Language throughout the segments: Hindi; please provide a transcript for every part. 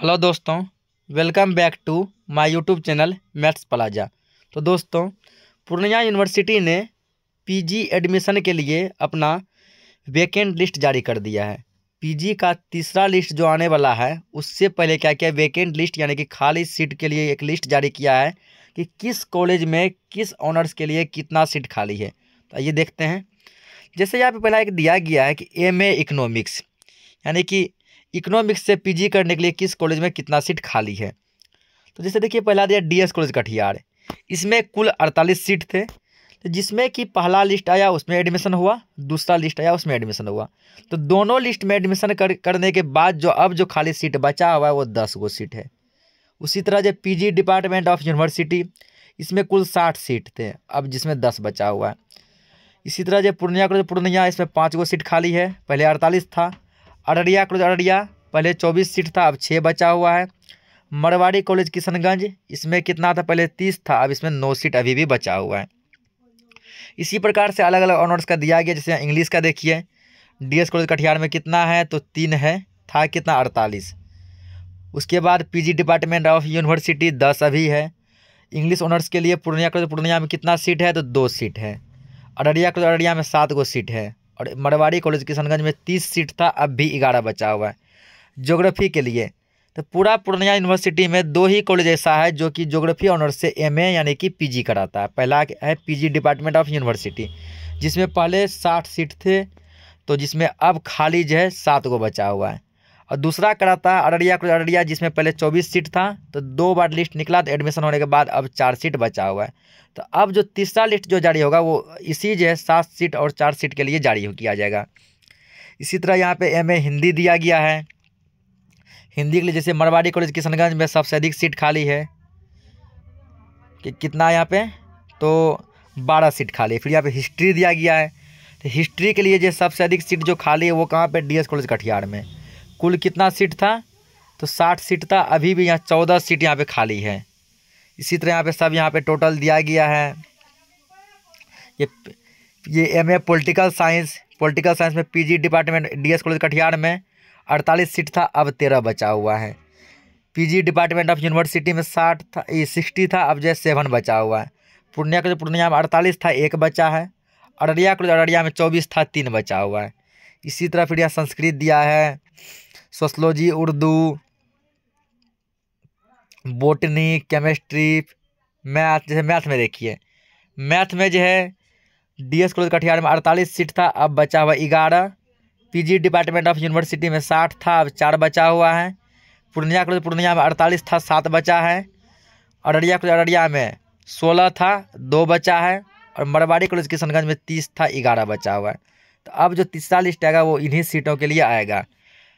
हेलो दोस्तों welcome back to my YouTube channel maths Plaza तो दोस्तों पूर्णिया यूनिवर्सिटी ने पीजी एडमिशन के लिए अपना वेकेंट लिस्ट जारी कर दिया है पीजी का तीसरा लिस्ट जो आने वाला है उससे पहले क्या क्या वेकेंट लिस्ट यानी कि खाली सीट के लिए एक लिस्ट जारी किया है कि किस कॉलेज में किस ऑनर्स के लिए कितना सीट खाली है तो ये देखते हैं जैसे यहाँ पे पहला एक दिया गया है कि एम ए इकनॉमिक्स यानी कि इकोनॉमिक्स से पीजी करने के लिए किस कॉलेज में कितना सीट खाली है तो जैसे देखिए पहला दिया डीएस कॉलेज कटिहार इसमें कुल अड़तालीस सीट थे तो जिसमें कि पहला लिस्ट आया उसमें एडमिशन हुआ दूसरा लिस्ट आया उसमें एडमिशन हुआ तो दोनों लिस्ट में एडमिशन कर करने के बाद जो अब जो खाली सीट बचा हुआ है वो दस गो सीट है उसी तरह जो पी डिपार्टमेंट ऑफ यूनिवर्सिटी इसमें कुल साठ सीट थे अब जिसमें दस बचा हुआ है इसी तरह जो पूर्णिया का जो पूर्णिया इसमें पाँच गो सीट खाली है पहले अड़तालीस था अररिया कॉलेज अररिया पहले चौबीस सीट था अब छः बचा हुआ है मरवाड़ी कॉलेज किशनगंज इसमें कितना था पहले तीस था अब इसमें नौ सीट अभी भी बचा हुआ है इसी प्रकार से अलग अलग ऑनर्स का दिया गया जैसे इंग्लिश का देखिए डीएस कॉलेज कटिहार में कितना है तो तीन है था कितना अड़तालीस उसके बाद पीजी डिपार्टमेंट ऑफ यूनिवर्सिटी दस अभी है इंग्लिश ऑनर्स के लिए पूर्णिया कॉलेज पूर्णिया में कितना सीट है तो दो सीट है अररिया कॉलेज अररिया में सात गो सीट है और मड़वाड़ी कॉलेज किशनगंज में तीस सीट था अब भी ग्यारह बचा हुआ है जोग्राफ़ी के लिए तो पूरा पूर्णिया यूनिवर्सिटी में दो ही कॉलेज ऐसा है जो कि जोग्राफ़ी ऑनर्स से एमए यानी कि पीजी कराता है पहला है पीजी डिपार्टमेंट ऑफ यूनिवर्सिटी जिसमें पहले साठ सीट थे तो जिसमें अब खाली जो है सात को बचा हुआ है और दूसरा करा था अररिया को अररिया जिसमें पहले चौबीस सीट था तो दो बार लिस्ट निकला तो एडमिशन होने के बाद अब चार सीट बचा हुआ है तो अब जो तीसरा लिस्ट जो जारी होगा वो इसी जो है सात सीट और चार सीट के लिए जारी किया जाएगा इसी तरह यहाँ पे एम हिंदी दिया गया है हिंदी के लिए जैसे मरवाड़ी कॉलेज किशनगंज में सबसे अधिक सीट खाली है कि कितना यहाँ पे तो बारह सीट खाली है फिर यहाँ पे हिस्ट्री दिया गया है तो हिस्ट्री के लिए जो सबसे अधिक सीट जो खाली है वो कहाँ पे डीएस कॉलेज कटिहार में कुल कितना सीट था तो साठ सीट था अभी भी यहाँ चौदह सीट यहाँ पे खाली है इसी तरह यहाँ पे सब यहाँ पे टोटल दिया गया है ये ये M A political science political science में PG department DS college Katihar में अड़तालीस सीट था अब तेरह बचा हुआ है पीजी डिपार्टमेंट ऑफ यूनिवर्सिटी में साठ था ये सिक्सटी था अब जो है सेवन बचा हुआ है पूर्णिया कॉलेज पूर्णिया में अड़तालीस था एक बचा है अररिया कॉलेज अररिया में चौबीस था तीन बचा हुआ है इसी तरह फिर यहाँ संस्कृत दिया है sociology Urdu botany chemistry math जैसे मैथ में देखिए मैथ में जो है डीएस कॉलेज कटिहार में अड़तालीस सीट था अब बचा हुआ ग्यारह पीजी डिपार्टमेंट ऑफ यूनिवर्सिटी में साठ था अब चार बचा हुआ है पूर्णिया कॉलेज पूर्णिया में अड़तालीस था सात बचा है अररिया कॉलेज अररिया में सोलह था दो बचा है और मरवाड़ी कॉलेज किशनगंज में तीस था ग्यारह बचा हुआ है तो अब जो तीसरा लिस्ट आएगा वो इन्हीं सीटों के लिए आएगा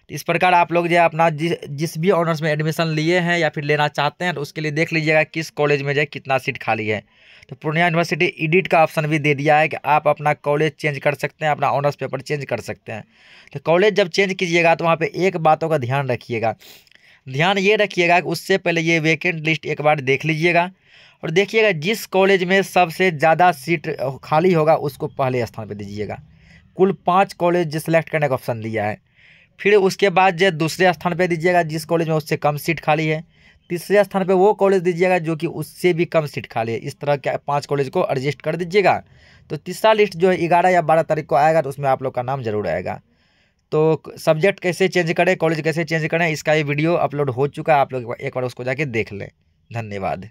तो इस प्रकार आप लोग जो अपना जिस जिस भी ऑनर्स में एडमिशन लिए हैं या फिर लेना चाहते हैं तो उसके लिए देख लीजिएगा किस कॉलेज में जो कितना सीट खाली है तो पूर्णिया यूनिवर्सिटी एडिट का ऑप्शन भी दे दिया है कि आप अपना कॉलेज चेंज कर सकते हैं अपना ऑनर्स पेपर चेंज कर सकते हैं तो कॉलेज जब चेंज कीजिएगा तो वहाँ पर एक बातों का ध्यान रखिएगा ध्यान ये रखिएगा कि उससे पहले ये वेकेंट लिस्ट एक बार देख लीजिएगा और देखिएगा जिस कॉलेज में सबसे ज़्यादा सीट खाली होगा उसको पहले स्थान पर दीजिएगा कुल पाँच कॉलेज सेलेक्ट करने का ऑप्शन दिया है फिर उसके बाद जो दूसरे स्थान पर दीजिएगा जिस कॉलेज में उससे कम सीट खाली है तीसरे स्थान पे वो कॉलेज दीजिएगा जो कि उससे भी कम सीट खाली है इस तरह के पांच कॉलेज को एडजस्ट कर दीजिएगा तो तीसरा लिस्ट जो है ग्यारह या बारह तारीख को आएगा तो उसमें आप लोग का नाम जरूर आएगा तो सब्जेक्ट कैसे चेंज करें कॉलेज कैसे चेंज करें इसका ये वीडियो अपलोड हो चुका है आप लोग एक बार उसको जाके देख लें धन्यवाद